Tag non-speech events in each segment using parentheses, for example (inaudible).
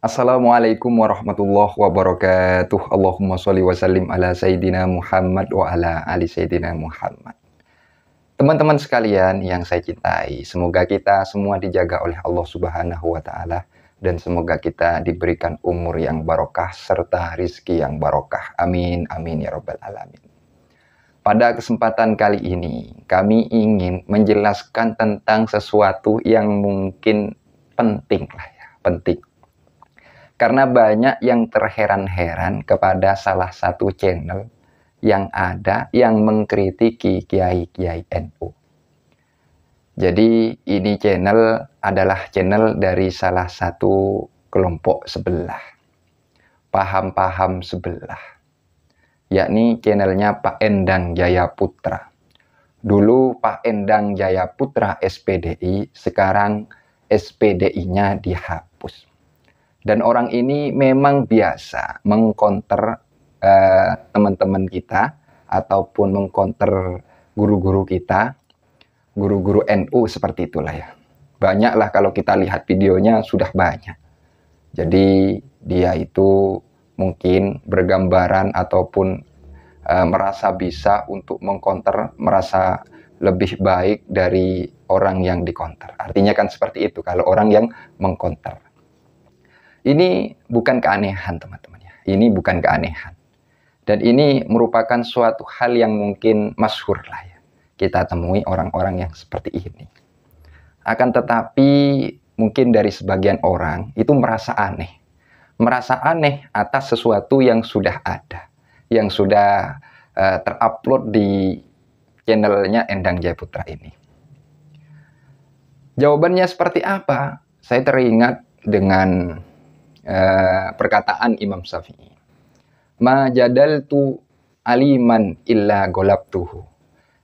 Assalamualaikum warahmatullahi wabarakatuh. Allahumma sholli wa sallim ala sayyidina Muhammad wa ala ali sayyidina Muhammad. Teman-teman sekalian yang saya cintai, semoga kita semua dijaga oleh Allah Subhanahu wa taala dan semoga kita diberikan umur yang barokah serta rizki yang barokah. Amin amin ya rabbal alamin. Pada kesempatan kali ini, kami ingin menjelaskan tentang sesuatu yang mungkin penting lah ya, penting karena banyak yang terheran-heran kepada salah satu channel yang ada yang mengkritiki kiai-kiai NU. Jadi ini channel adalah channel dari salah satu kelompok sebelah. Paham-paham sebelah. Yakni channelnya Pak Endang Jaya Putra. Dulu Pak Endang Jaya Putra SPDI, sekarang SPDI-nya dihapus dan orang ini memang biasa mengkonter uh, teman-teman kita ataupun mengkonter guru-guru kita, guru-guru NU seperti itulah ya. Banyaklah kalau kita lihat videonya sudah banyak. Jadi dia itu mungkin bergambaran ataupun e, merasa bisa untuk mengkonter, merasa lebih baik dari orang yang dikonter. Artinya kan seperti itu kalau orang yang mengkonter. Ini bukan keanehan teman-teman ya. Ini bukan keanehan. Dan ini merupakan suatu hal yang mungkin masyhur lah ya. Kita temui orang-orang yang seperti ini. Akan tetapi mungkin dari sebagian orang itu merasa aneh. Merasa aneh atas sesuatu yang sudah ada. Yang sudah uh, terupload di channelnya Endang Putra ini. Jawabannya seperti apa? Saya teringat dengan Eh, perkataan Imam Syafi'i. Ma tu aliman illa golab tuhu,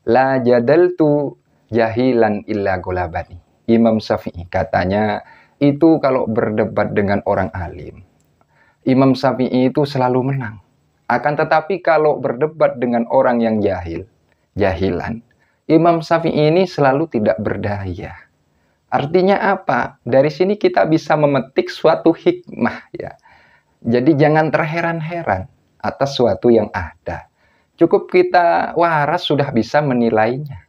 La jadal tu jahilan illa golabani. Imam Syafi'i katanya itu kalau berdebat dengan orang alim. Imam Syafi'i itu selalu menang. Akan tetapi kalau berdebat dengan orang yang jahil, jahilan, Imam Syafi'i ini selalu tidak berdaya. Artinya apa? Dari sini kita bisa memetik suatu hikmah ya. Jadi jangan terheran-heran atas suatu yang ada. Cukup kita waras sudah bisa menilainya.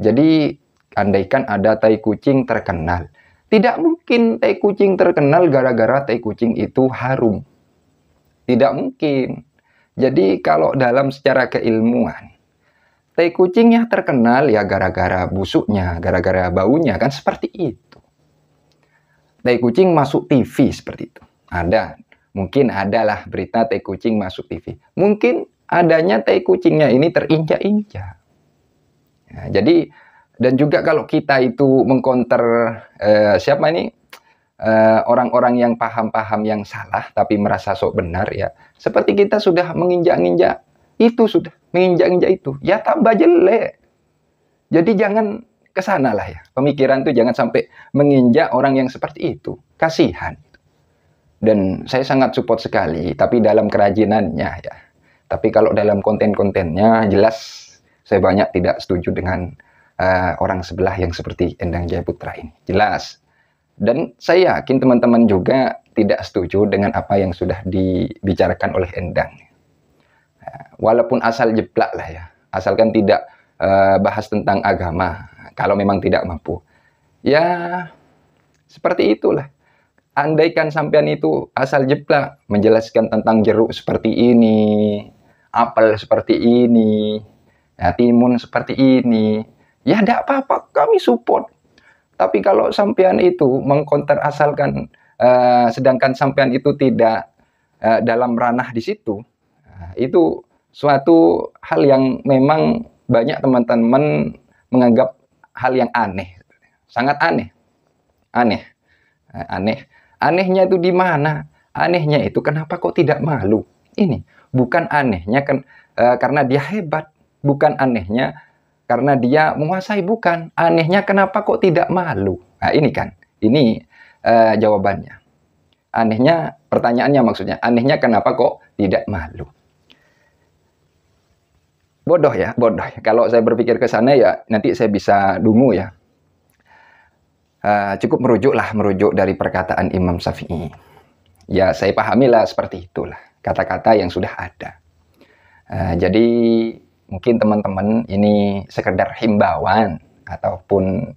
Jadi andaikan ada tai kucing terkenal, tidak mungkin tai kucing terkenal gara-gara tai kucing itu harum. Tidak mungkin. Jadi kalau dalam secara keilmuan Tai kucingnya terkenal ya gara-gara busuknya, gara-gara baunya kan seperti itu. Tai kucing masuk TV seperti itu. Ada, mungkin adalah berita tai kucing masuk TV. Mungkin adanya tai kucingnya ini terinjak-injak. Ya, jadi dan juga kalau kita itu mengkonter eh, siapa ini eh, orang-orang eh, orang -orang yang paham-paham yang salah tapi merasa sok benar ya, seperti kita sudah menginjak-injak itu sudah menginjak-injak itu, ya tambah jelek. Jadi jangan ke lah ya. Pemikiran itu jangan sampai menginjak orang yang seperti itu. Kasihan. Dan saya sangat support sekali, tapi dalam kerajinannya ya. Tapi kalau dalam konten-kontennya jelas saya banyak tidak setuju dengan uh, orang sebelah yang seperti Endang Jayaputra ini. Jelas. Dan saya yakin teman-teman juga tidak setuju dengan apa yang sudah dibicarakan oleh Endang walaupun asal jeplak lah ya, asalkan tidak uh, bahas tentang agama kalau memang tidak mampu. Ya seperti itulah. Andaikan sampean itu asal jeplak menjelaskan tentang jeruk seperti ini, apel seperti ini, ya, timun seperti ini, ya tidak apa-apa kami support. Tapi kalau sampean itu mengkonter asalkan uh, sedangkan sampean itu tidak eh, dalam ranah di situ, Nah, itu suatu hal yang memang banyak teman-teman menganggap hal yang aneh. Sangat aneh. Aneh. Eh, aneh. Anehnya itu di mana? Anehnya itu kenapa kok tidak malu? Ini bukan anehnya kan e, karena dia hebat, bukan anehnya karena dia menguasai, bukan. Anehnya kenapa kok tidak malu? Nah, ini kan. Ini e, jawabannya. Anehnya pertanyaannya maksudnya, anehnya kenapa kok tidak malu? bodoh ya, bodoh. Kalau saya berpikir ke sana ya nanti saya bisa dungu ya. Uh, cukup merujuklah, merujuk dari perkataan Imam Syafi'i. Ya saya pahamilah seperti itulah kata-kata yang sudah ada. Uh, jadi mungkin teman-teman ini sekedar himbauan ataupun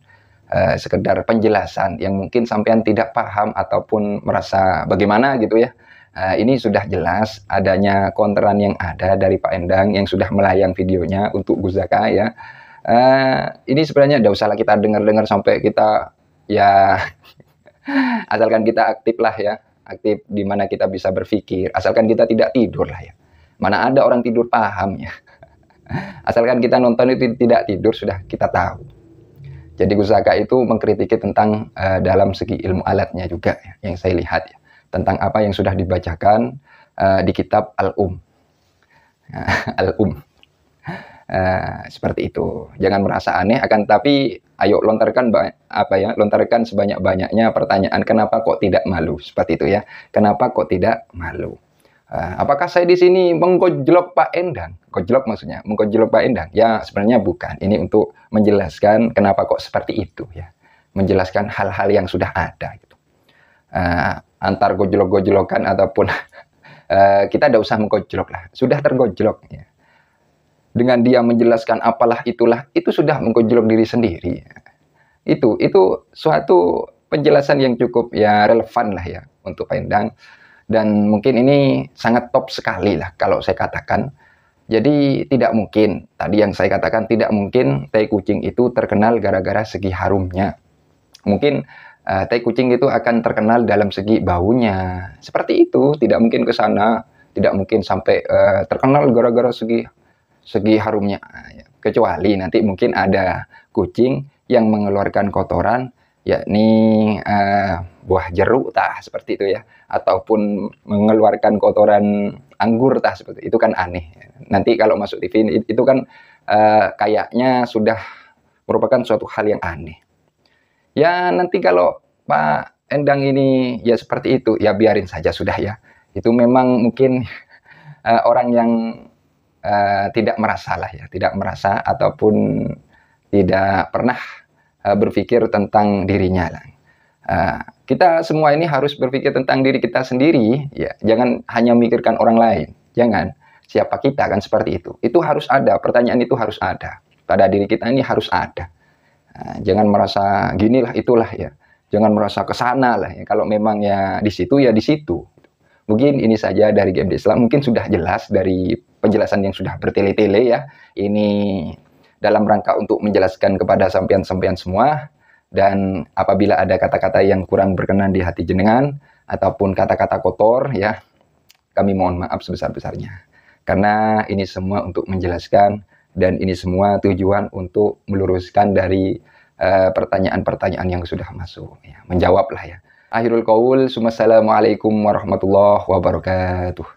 uh, sekedar penjelasan yang mungkin sampean tidak paham ataupun merasa bagaimana gitu ya Eh, ini sudah jelas adanya konteran yang ada dari Pak Endang yang sudah melayang videonya untuk Gus Zaka ya. Uh, ini sebenarnya tidak usah kita dengar-dengar sampai kita ya (laughs) asalkan kita aktif lah ya, aktif di mana kita bisa berpikir, asalkan kita tidak tidur lah ya. Mana ada orang tidur paham ya. (laughs) Asalkan kita nonton itu tidak tidur sudah kita tahu. Jadi Gus Zaka itu mengkritiki tentang uh, dalam segi ilmu alatnya juga ya, yang saya lihat ya tentang apa yang sudah dibacakan uh, di kitab Al-Um. (laughs) Al-Um. Uh, seperti itu. Jangan merasa aneh akan tapi ayo lontarkan apa ya? Lontarkan sebanyak-banyaknya pertanyaan kenapa kok tidak malu? Seperti itu ya. Kenapa kok tidak malu? Uh, apakah saya di sini menggojlok Pak Endang? Gojlok maksudnya, menggojlok Pak Endang. Ya, sebenarnya bukan. Ini untuk menjelaskan kenapa kok seperti itu ya. Menjelaskan hal-hal yang sudah ada gitu. Uh, antar gojlok-gojlokan ataupun (laughs) eh, kita tidak usah menggojlok lah, sudah tergojlok. Ya. Dengan dia menjelaskan apalah itulah, itu sudah menggojlok diri sendiri. Ya. Itu itu suatu penjelasan yang cukup ya relevan lah ya untuk Pendang dan mungkin ini sangat top sekali lah kalau saya katakan. Jadi tidak mungkin, tadi yang saya katakan tidak mungkin teh kucing itu terkenal gara-gara segi harumnya. Mungkin uh, tai kucing itu akan terkenal dalam segi baunya. Seperti itu, tidak mungkin ke sana, tidak mungkin sampai uh, terkenal gara-gara segi segi harumnya. Eh, ya, kecuali nanti mungkin ada kucing yang mengeluarkan kotoran yakni uh, buah jeruk tah seperti itu ya ataupun mengeluarkan kotoran anggur tah seperti itu. itu kan aneh nanti kalau masuk TV itu kan uh, kayaknya sudah merupakan suatu hal yang aneh Ya nanti kalau Pak Endang ini ya seperti itu, ya biarin saja sudah ya. Itu memang mungkin uh, (laughs) orang yang uh, tidak merasa lah ya, tidak merasa ataupun tidak pernah uh, berpikir tentang dirinya lah. Uh, kita semua ini harus berpikir tentang diri kita sendiri, ya. Jangan hanya memikirkan orang lain, jangan. Siapa kita kan seperti itu. Itu harus ada, pertanyaan itu harus ada. Pada diri kita ini harus ada. Nah, jangan merasa ginilah itulah ya. Jangan merasa kesana lah ya. Kalau memang ya di situ ya di situ. Mungkin ini saja dari GMD Islam. Mungkin sudah jelas dari penjelasan yang sudah bertele-tele ya. Ini dalam rangka untuk menjelaskan kepada sampean-sampean semua. Dan apabila ada kata-kata yang kurang berkenan di hati jenengan ataupun kata-kata kotor ya, kami mohon maaf sebesar-besarnya. Karena ini semua untuk menjelaskan dan ini semua tujuan untuk meluruskan dari eh, pertanyaan-pertanyaan uh, yang sudah masuk ya, menjawablah ya akhirul qaul assalamualaikum warahmatullahi wabarakatuh